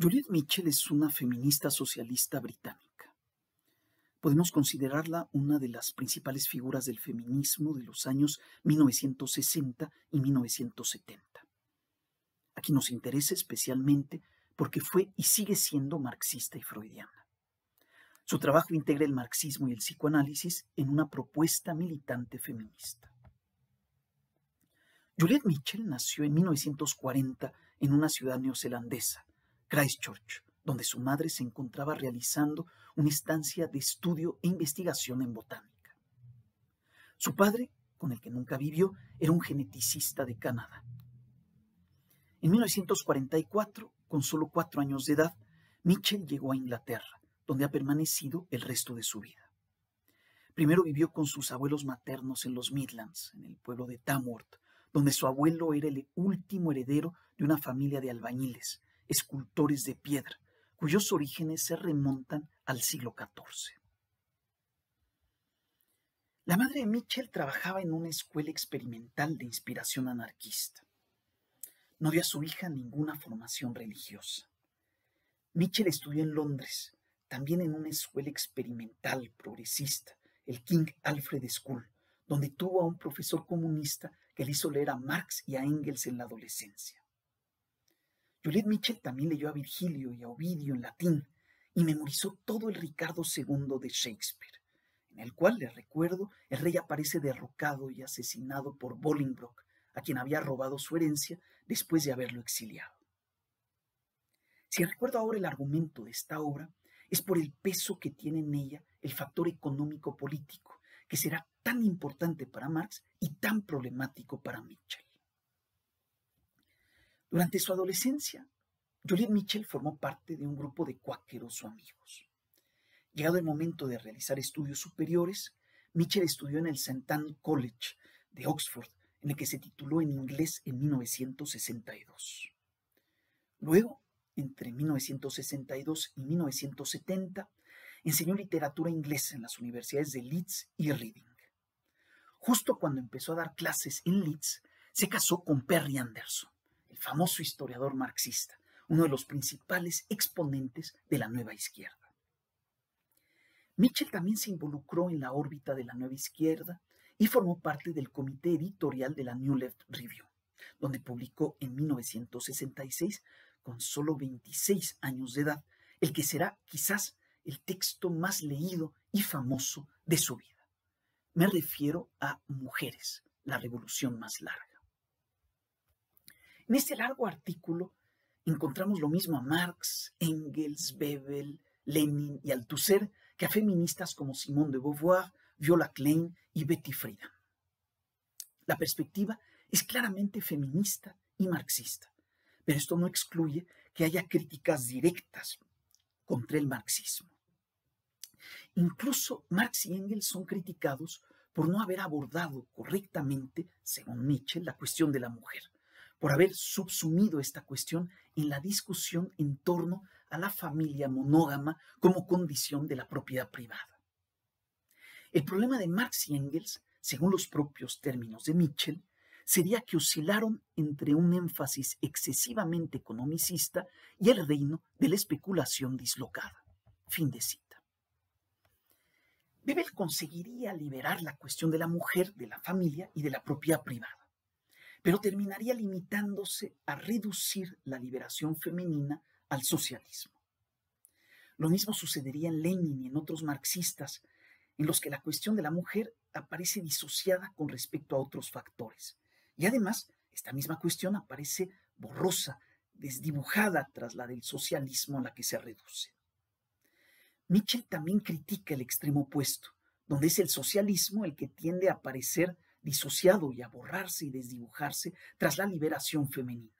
Juliette Mitchell es una feminista socialista británica. Podemos considerarla una de las principales figuras del feminismo de los años 1960 y 1970. Aquí nos interesa especialmente porque fue y sigue siendo marxista y freudiana. Su trabajo integra el marxismo y el psicoanálisis en una propuesta militante feminista. Juliette Mitchell nació en 1940 en una ciudad neozelandesa, Christchurch, donde su madre se encontraba realizando una estancia de estudio e investigación en botánica. Su padre, con el que nunca vivió, era un geneticista de Canadá. En 1944, con solo cuatro años de edad, Mitchell llegó a Inglaterra, donde ha permanecido el resto de su vida. Primero vivió con sus abuelos maternos en los Midlands, en el pueblo de Tamworth, donde su abuelo era el último heredero de una familia de albañiles, escultores de piedra, cuyos orígenes se remontan al siglo XIV. La madre de Mitchell trabajaba en una escuela experimental de inspiración anarquista. No dio a su hija ninguna formación religiosa. Mitchell estudió en Londres, también en una escuela experimental progresista, el King Alfred School, donde tuvo a un profesor comunista que le hizo leer a Marx y a Engels en la adolescencia. Violet Mitchell también leyó a Virgilio y a Ovidio en latín y memorizó todo el Ricardo II de Shakespeare, en el cual, les recuerdo, el rey aparece derrocado y asesinado por Bolingbroke, a quien había robado su herencia después de haberlo exiliado. Si recuerdo ahora el argumento de esta obra, es por el peso que tiene en ella el factor económico-político, que será tan importante para Marx y tan problemático para Mitchell. Durante su adolescencia, Juliet Mitchell formó parte de un grupo de cuáqueros o amigos. Llegado el momento de realizar estudios superiores, Mitchell estudió en el St. Anne College de Oxford, en el que se tituló en inglés en 1962. Luego, entre 1962 y 1970, enseñó literatura inglesa en las universidades de Leeds y Reading. Justo cuando empezó a dar clases en Leeds, se casó con Perry Anderson famoso historiador marxista, uno de los principales exponentes de la nueva izquierda. Mitchell también se involucró en la órbita de la nueva izquierda y formó parte del comité editorial de la New Left Review, donde publicó en 1966, con solo 26 años de edad, el que será quizás el texto más leído y famoso de su vida. Me refiero a Mujeres, la revolución más larga. En este largo artículo encontramos lo mismo a Marx, Engels, Bebel, Lenin y Althusser que a feministas como Simone de Beauvoir, Viola Klein y Betty Friedan. La perspectiva es claramente feminista y marxista, pero esto no excluye que haya críticas directas contra el marxismo. Incluso Marx y Engels son criticados por no haber abordado correctamente, según Nietzsche, la cuestión de la mujer por haber subsumido esta cuestión en la discusión en torno a la familia monógama como condición de la propiedad privada. El problema de Marx y Engels, según los propios términos de Mitchell, sería que oscilaron entre un énfasis excesivamente economicista y el reino de la especulación dislocada. Fin de cita. Bebel conseguiría liberar la cuestión de la mujer, de la familia y de la propiedad privada pero terminaría limitándose a reducir la liberación femenina al socialismo. Lo mismo sucedería en Lenin y en otros marxistas, en los que la cuestión de la mujer aparece disociada con respecto a otros factores. Y además, esta misma cuestión aparece borrosa, desdibujada tras la del socialismo a la que se reduce. Mitchell también critica el extremo opuesto, donde es el socialismo el que tiende a parecer disociado y a borrarse y desdibujarse tras la liberación femenina,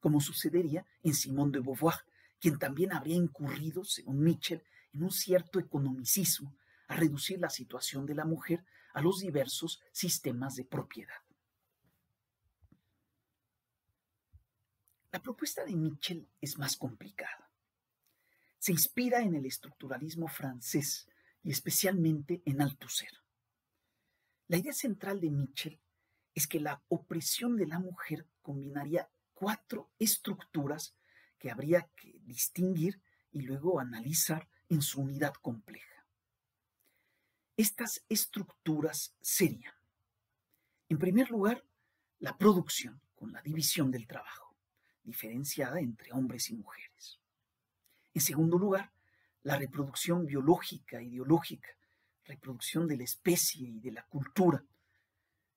como sucedería en Simone de Beauvoir, quien también habría incurrido, según Mitchell, en un cierto economicismo a reducir la situación de la mujer a los diversos sistemas de propiedad. La propuesta de Mitchell es más complicada. Se inspira en el estructuralismo francés y especialmente en Althusser la idea central de Mitchell es que la opresión de la mujer combinaría cuatro estructuras que habría que distinguir y luego analizar en su unidad compleja. Estas estructuras serían, en primer lugar, la producción con la división del trabajo, diferenciada entre hombres y mujeres. En segundo lugar, la reproducción biológica, ideológica, reproducción de la especie y de la cultura.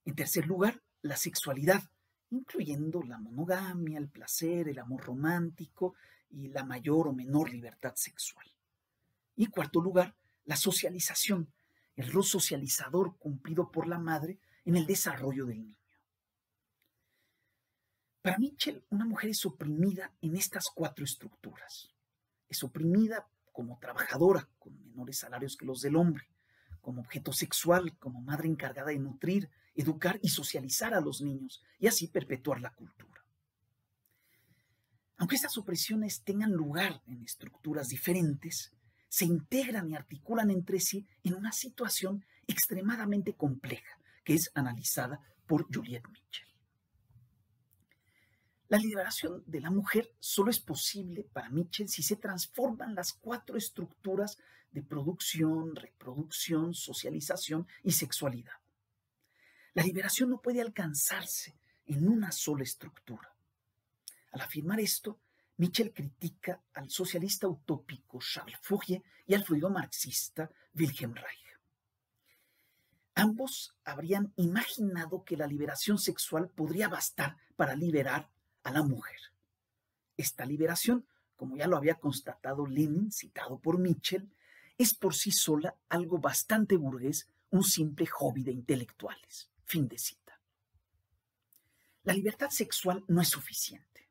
En tercer lugar, la sexualidad, incluyendo la monogamia, el placer, el amor romántico y la mayor o menor libertad sexual. Y cuarto lugar, la socialización, el rol socializador cumplido por la madre en el desarrollo del niño. Para Mitchell, una mujer es oprimida en estas cuatro estructuras. Es oprimida como trabajadora, con menores salarios que los del hombre como objeto sexual, como madre encargada de nutrir, educar y socializar a los niños y así perpetuar la cultura. Aunque estas opresiones tengan lugar en estructuras diferentes, se integran y articulan entre sí en una situación extremadamente compleja que es analizada por Juliette Mitchell. La liberación de la mujer solo es posible para Michel si se transforman las cuatro estructuras de producción, reproducción, socialización y sexualidad. La liberación no puede alcanzarse en una sola estructura. Al afirmar esto, Michel critica al socialista utópico Charles Fourier y al fluido marxista Wilhelm Reich. Ambos habrían imaginado que la liberación sexual podría bastar para liberar a la mujer. Esta liberación, como ya lo había constatado Lenin, citado por Mitchell, es por sí sola algo bastante burgués, un simple hobby de intelectuales. Fin de cita. La libertad sexual no es suficiente.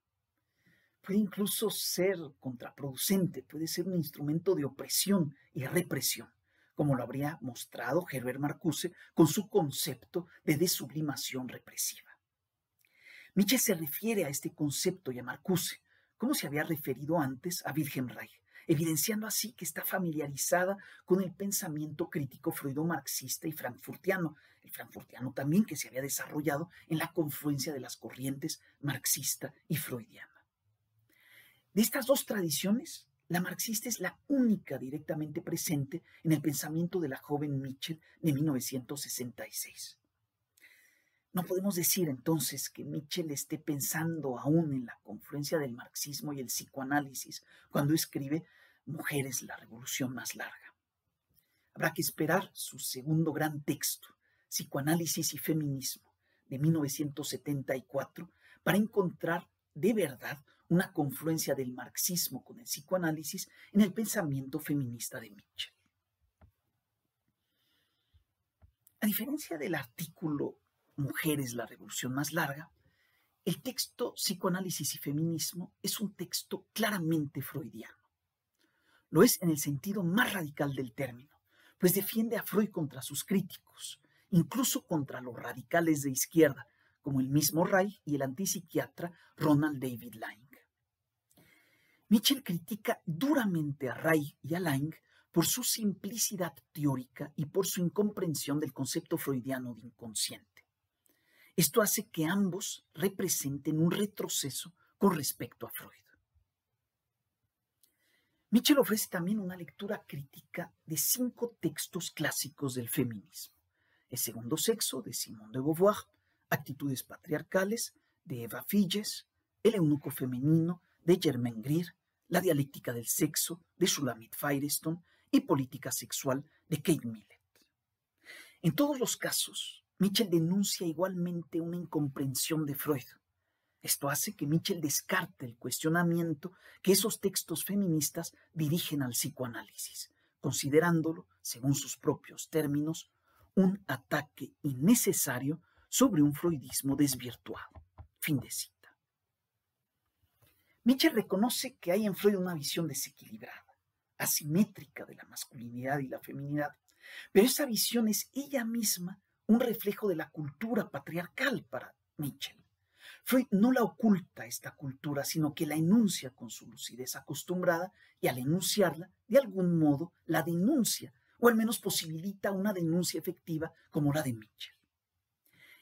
Puede incluso ser contraproducente, puede ser un instrumento de opresión y represión, como lo habría mostrado Herbert Marcuse con su concepto de desublimación represiva. Nietzsche se refiere a este concepto y a Marcuse, como se había referido antes a Wilhelm Reich, evidenciando así que está familiarizada con el pensamiento crítico freudo-marxista y frankfurtiano, el frankfurtiano también que se había desarrollado en la confluencia de las corrientes marxista y freudiana. De estas dos tradiciones, la marxista es la única directamente presente en el pensamiento de la joven Mitchell de 1966. No podemos decir entonces que Mitchell esté pensando aún en la confluencia del marxismo y el psicoanálisis cuando escribe Mujeres, la revolución más larga. Habrá que esperar su segundo gran texto, Psicoanálisis y Feminismo, de 1974, para encontrar de verdad una confluencia del marxismo con el psicoanálisis en el pensamiento feminista de Mitchell. A diferencia del artículo Mujeres, la revolución más larga, el texto Psicoanálisis y Feminismo es un texto claramente freudiano. Lo es en el sentido más radical del término, pues defiende a Freud contra sus críticos, incluso contra los radicales de izquierda, como el mismo Reich y el antipsiquiatra Ronald David Lange. Mitchell critica duramente a Ray y a Lange por su simplicidad teórica y por su incomprensión del concepto freudiano de inconsciente. Esto hace que ambos representen un retroceso con respecto a Freud. Mitchell ofrece también una lectura crítica de cinco textos clásicos del feminismo. El segundo sexo de Simone de Beauvoir, Actitudes patriarcales de Eva Filles, El eunuco femenino de Germain Greer, La dialéctica del sexo de Sulamit Firestone y Política sexual de Kate Millett. En todos los casos, Mitchell denuncia igualmente una incomprensión de Freud. Esto hace que Mitchell descarte el cuestionamiento que esos textos feministas dirigen al psicoanálisis, considerándolo, según sus propios términos, un ataque innecesario sobre un freudismo desvirtuado. Fin de cita. Mitchell reconoce que hay en Freud una visión desequilibrada, asimétrica de la masculinidad y la feminidad, pero esa visión es ella misma un reflejo de la cultura patriarcal para Mitchell Freud no la oculta esta cultura, sino que la enuncia con su lucidez acostumbrada y al enunciarla, de algún modo, la denuncia, o al menos posibilita una denuncia efectiva como la de Mitchell.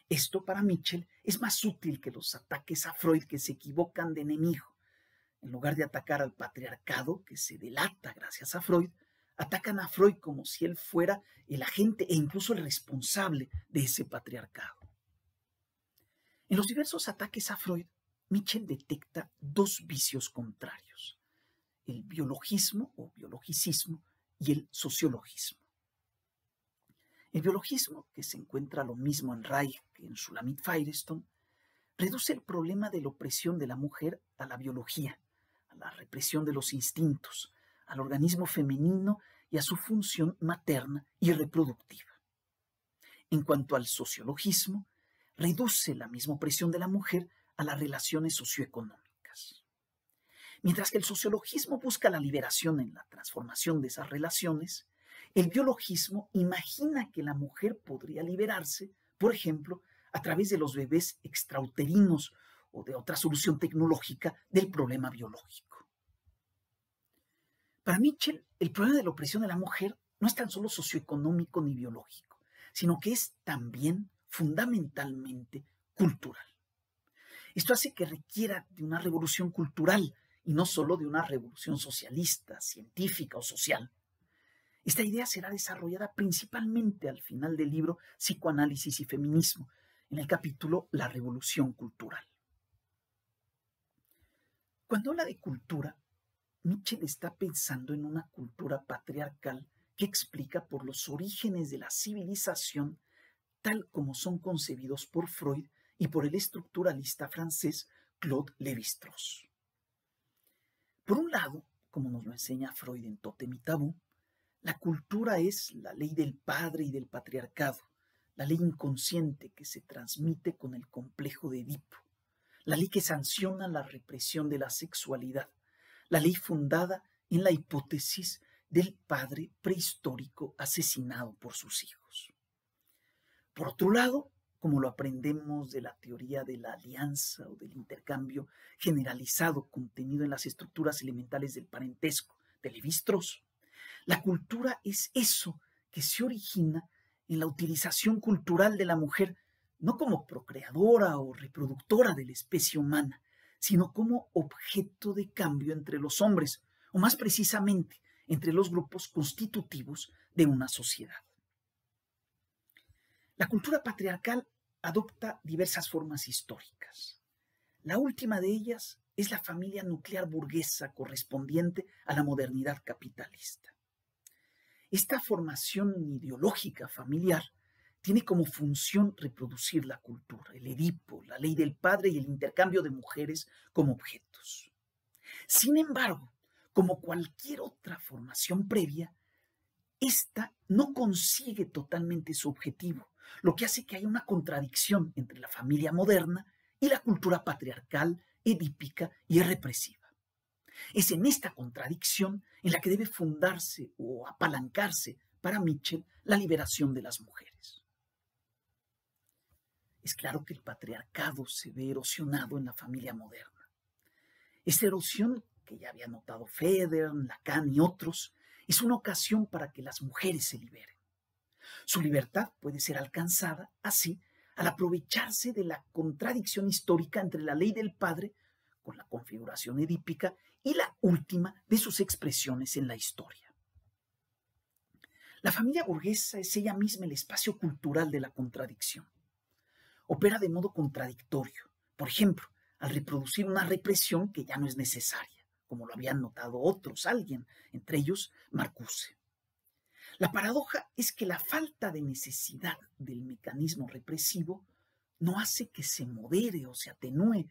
Esto para Mitchell es más útil que los ataques a Freud que se equivocan de enemigo. En lugar de atacar al patriarcado, que se delata gracias a Freud, atacan a Freud como si él fuera el agente e incluso el responsable de ese patriarcado. En los diversos ataques a Freud, Mitchell detecta dos vicios contrarios, el biologismo o biologicismo y el sociologismo. El biologismo, que se encuentra lo mismo en Reich que en Sulamit Firestone, reduce el problema de la opresión de la mujer a la biología, a la represión de los instintos, al organismo femenino y a su función materna y reproductiva. En cuanto al sociologismo, reduce la misma opresión de la mujer a las relaciones socioeconómicas. Mientras que el sociologismo busca la liberación en la transformación de esas relaciones, el biologismo imagina que la mujer podría liberarse, por ejemplo, a través de los bebés extrauterinos o de otra solución tecnológica del problema biológico. Para Mitchell, el problema de la opresión de la mujer no es tan solo socioeconómico ni biológico, sino que es también fundamentalmente cultural. Esto hace que requiera de una revolución cultural y no solo de una revolución socialista, científica o social. Esta idea será desarrollada principalmente al final del libro Psicoanálisis y Feminismo, en el capítulo La Revolución Cultural. Cuando habla de cultura, Mitchell está pensando en una cultura patriarcal que explica por los orígenes de la civilización tal como son concebidos por Freud y por el estructuralista francés Claude Lévi-Strauss. Por un lado, como nos lo enseña Freud en Totem y Tabú, la cultura es la ley del padre y del patriarcado, la ley inconsciente que se transmite con el complejo de Edipo, la ley que sanciona la represión de la sexualidad, la ley fundada en la hipótesis del padre prehistórico asesinado por sus hijos. Por otro lado, como lo aprendemos de la teoría de la alianza o del intercambio generalizado contenido en las estructuras elementales del parentesco de levi la cultura es eso que se origina en la utilización cultural de la mujer no como procreadora o reproductora de la especie humana, sino como objeto de cambio entre los hombres, o más precisamente, entre los grupos constitutivos de una sociedad. La cultura patriarcal adopta diversas formas históricas. La última de ellas es la familia nuclear burguesa correspondiente a la modernidad capitalista. Esta formación ideológica familiar tiene como función reproducir la cultura, el Edipo, la ley del padre y el intercambio de mujeres como objetos. Sin embargo, como cualquier otra formación previa, esta no consigue totalmente su objetivo, lo que hace que haya una contradicción entre la familia moderna y la cultura patriarcal, edípica y represiva. Es en esta contradicción en la que debe fundarse o apalancarse para Mitchell la liberación de las mujeres es claro que el patriarcado se ve erosionado en la familia moderna. Esta erosión, que ya había notado Feder, Lacan y otros, es una ocasión para que las mujeres se liberen. Su libertad puede ser alcanzada así al aprovecharse de la contradicción histórica entre la ley del padre con la configuración edípica y la última de sus expresiones en la historia. La familia burguesa es ella misma el espacio cultural de la contradicción opera de modo contradictorio. Por ejemplo, al reproducir una represión que ya no es necesaria, como lo habían notado otros, alguien, entre ellos Marcuse. La paradoja es que la falta de necesidad del mecanismo represivo no hace que se modere o se atenúe,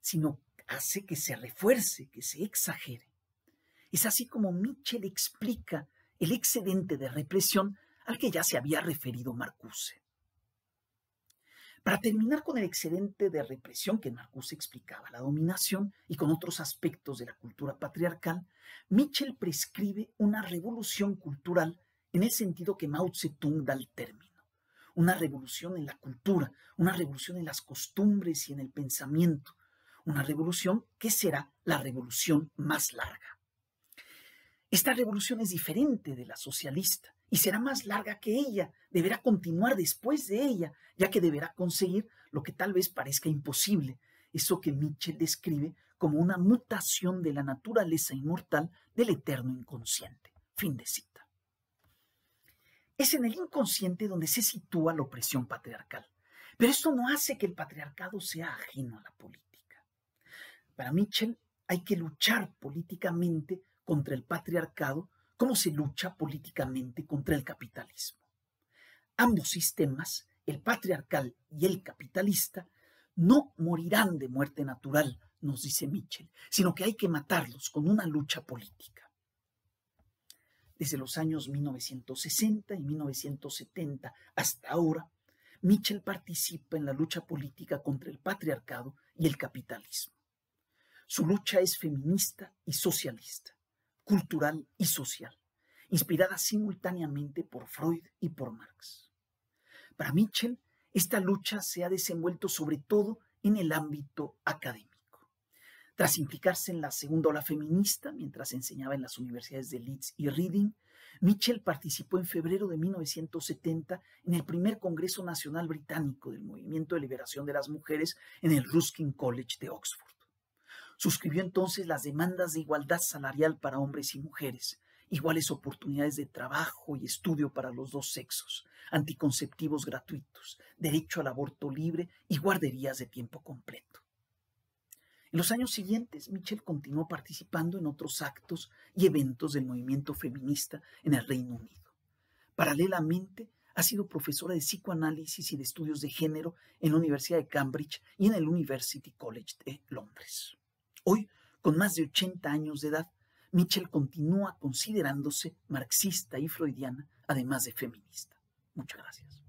sino hace que se refuerce, que se exagere. Es así como Mitchell explica el excedente de represión al que ya se había referido Marcuse para terminar con el excedente de represión que Marcus explicaba la dominación y con otros aspectos de la cultura patriarcal, Mitchell prescribe una revolución cultural en el sentido que Mao Zedong da el término. Una revolución en la cultura, una revolución en las costumbres y en el pensamiento, una revolución que será la revolución más larga. Esta revolución es diferente de la socialista y será más larga que ella, deberá continuar después de ella, ya que deberá conseguir lo que tal vez parezca imposible, eso que Mitchell describe como una mutación de la naturaleza inmortal del eterno inconsciente. Fin de cita. Es en el inconsciente donde se sitúa la opresión patriarcal, pero esto no hace que el patriarcado sea ajeno a la política. Para Mitchell hay que luchar políticamente contra el patriarcado como se lucha políticamente contra el capitalismo. Ambos sistemas, el patriarcal y el capitalista, no morirán de muerte natural, nos dice Mitchell, sino que hay que matarlos con una lucha política. Desde los años 1960 y 1970 hasta ahora, Mitchell participa en la lucha política contra el patriarcado y el capitalismo. Su lucha es feminista y socialista cultural y social, inspirada simultáneamente por Freud y por Marx. Para Mitchell, esta lucha se ha desenvuelto sobre todo en el ámbito académico. Tras implicarse en la segunda ola feminista, mientras enseñaba en las universidades de Leeds y Reading, Mitchell participó en febrero de 1970 en el primer Congreso Nacional Británico del Movimiento de Liberación de las Mujeres en el Ruskin College de Oxford. Suscribió entonces las demandas de igualdad salarial para hombres y mujeres, iguales oportunidades de trabajo y estudio para los dos sexos, anticonceptivos gratuitos, derecho al aborto libre y guarderías de tiempo completo. En los años siguientes, Mitchell continuó participando en otros actos y eventos del movimiento feminista en el Reino Unido. Paralelamente, ha sido profesora de psicoanálisis y de estudios de género en la Universidad de Cambridge y en el University College de Londres. Hoy, con más de 80 años de edad, Mitchell continúa considerándose marxista y freudiana, además de feminista. Muchas gracias.